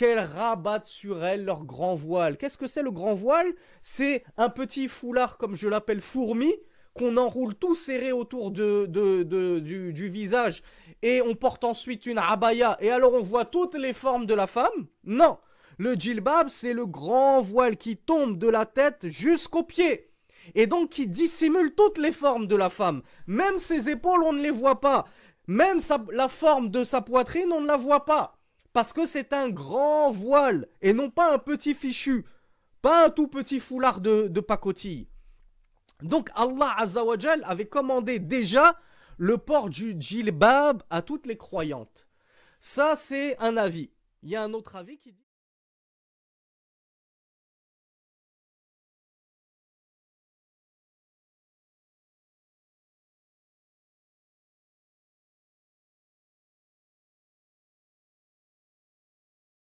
qu'elles rabattent sur elles leur grand voile. Qu'est-ce que c'est le grand voile C'est un petit foulard, comme je l'appelle fourmi, qu'on enroule tout serré autour de, du, visage et on porte ensuite une abaya et alors on voit toutes les formes de la femme Non Le djilbab, c'est le grand voile qui tombe de la tête jusqu'aux pieds et donc qui dissimule toutes les formes de la femme. Même ses épaules, on ne les voit pas. Même la forme de sa poitrine, on ne la voit pas. Parce que c'est un grand voile et non pas un petit fichu, pas un tout petit foulard de, pacotille. Donc Allah Azzawajal avait commandé déjà le port du djilbab à toutes les croyantes. Ça, c'est un avis. Il y a un autre avis qui dit...